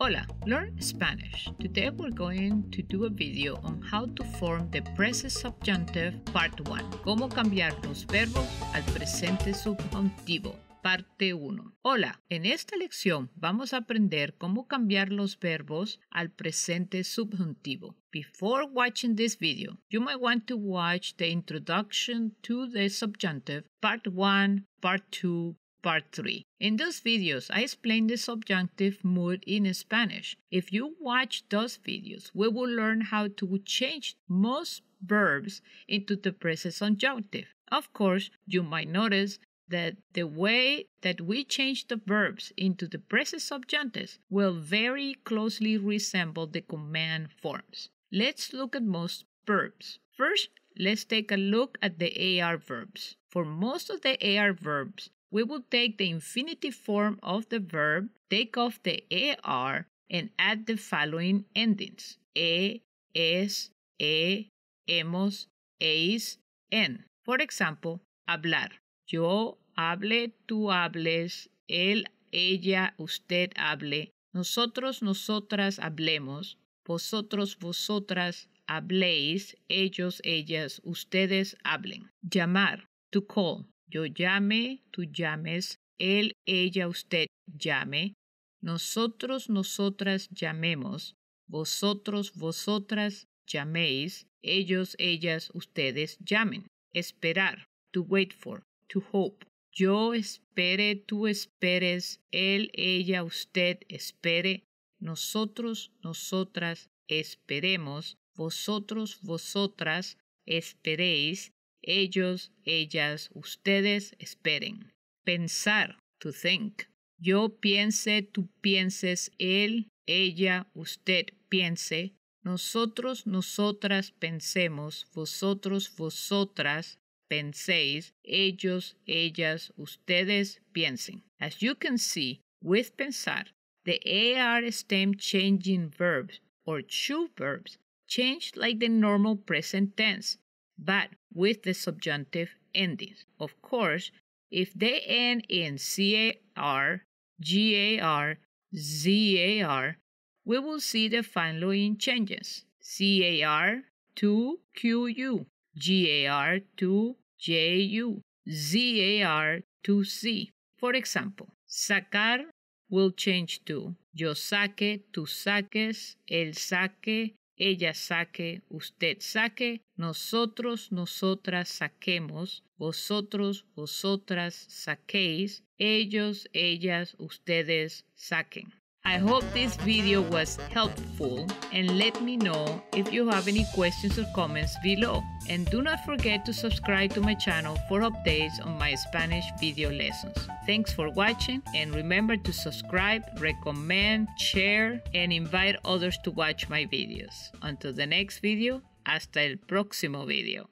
Hola, learn Spanish. Today we're going to do a video on how to form the present subjunctive part 1. Cómo cambiar los verbos al presente subjuntivo. Parte 1. Hola, en esta lección vamos a aprender cómo cambiar los verbos al presente subjuntivo. Before watching this video, you might want to watch the introduction to the subjunctive, part 1, part 2, part 3. In those videos, I explained the subjunctive mood in Spanish. If you watch those videos, we will learn how to change most verbs into the present subjunctive. Of course, you might notice that the way that we change the verbs into the present subjunctives will very closely resemble the command forms. Let's look at most verbs. First, let's take a look at the AR verbs. For most of the AR verbs, we will take the infinitive form of the verb, take off the AR, and add the following endings E, es, e, hemos, eis, en. For example, hablar. Yo hable, tú hables, él, ella, usted hable, nosotros, nosotras hablemos, vosotros, vosotras habléis, ellos, ellas, ustedes hablen. Llamar, to call. Yo llame, tú llames, él, ella, usted llame, nosotros, nosotras llamemos, vosotros, vosotras llaméis, ellos, ellas, ustedes llamen. Esperar, to wait for, to hope. Yo espere, tú esperes, él, ella, usted espere, nosotros, nosotras esperemos, vosotros, vosotras esperéis, ellos, ellas, ustedes esperen. Pensar, to think. Yo piense, tú pienses, él, ella, usted piense, nosotros, nosotras pensemos, vosotros, vosotras penséis, ellos, ellas, ustedes piensen. As you can see, with pensar, the AR stem changing verbs or true verbs change like the normal present tense but with the subjunctive endings. Of course, if they end in car, gar, zar, we will see the following changes. car to qu, gar to ju, zar to c. For example, sacar will change to yo saque, tú saques, él saque, ella saque, usted saque, nosotros, nosotras saquemos, vosotros, vosotras saquéis, ellos, ellas, ustedes saquen. I hope this video was helpful and let me know if you have any questions or comments below. And do not forget to subscribe to my channel for updates on my Spanish video lessons. Thanks for watching and remember to subscribe, recommend, share and invite others to watch my videos. Until the next video, hasta el próximo video.